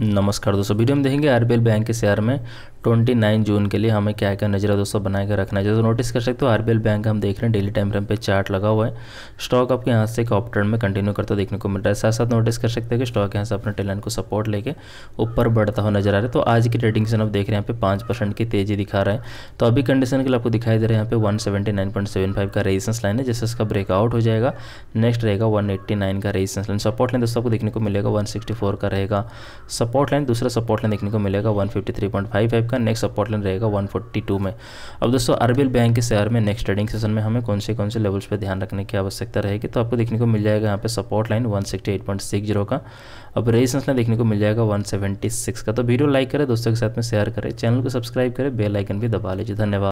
नमस्कार दोस्तों वीडियो में देखेंगे आरबीएल बैंक के शेयर में 29 जून के लिए हमें क्या क्या नजरा दोस्तों बना के रखना है जैसे नोटिस कर सकते हो आरबीएल बैंक हम देख रहे हैं डेली टाइम फ्रेम पे चार्ट लगा हुआ है स्टॉक आपके यहाँ से एक ऑप ट्रेंड में कंटिन्यू करता देखने को मिल रहा है साथ साथ नोटिस कर सकते हैं कि स्टॉक यहाँ से अपने टेलेंट को सपोर्ट लेकर ऊपर बढ़ता हुआ नजर आ रहा है तो आज की ट्रेडिंग से आप देख रहे हैं यहाँ पे पाँच की तेजी दिखा रहे हैं तो अभी कंडीशन के लिए आपको दिखाई दे रहा है यहाँ पे वन का रेजिस्टेंस लाइन है जैसे इसका ब्रेकआउट हो जाएगा नेक्स्ट रहेगा वन का रेजिस्टेंस लाइन सपोर्ट लाइन दोस्तों आपको देखने को मिलेगा वन का रहेगा सपोर्ट लाइन दूसरा सपोर्ट लाइन देखने को मिलेगा 153.55 का नेक्स्ट सपोर्ट लाइन रहेगा 142 में अब दोस्तों अरबिल बैंक के शेयर में नेक्स्ट ट्रेडिंग सेशन में हमें कौन से कौन से लेवल्स पर ध्यान रखने की आवश्यकता रहेगी तो आपको देखने को मिल जाएगा यहाँ पर सपोर्ट लाइन जीरो का अब रेजिस्टेंस लाइन देखने को मिल जाएगा सिक्स का तो वीडियो लाइक करें दोस्तों के साथ में शेयर करें चैनल को सब्सक्राइब करें बेल आइकन भी दबा लीजिए धन्यवाद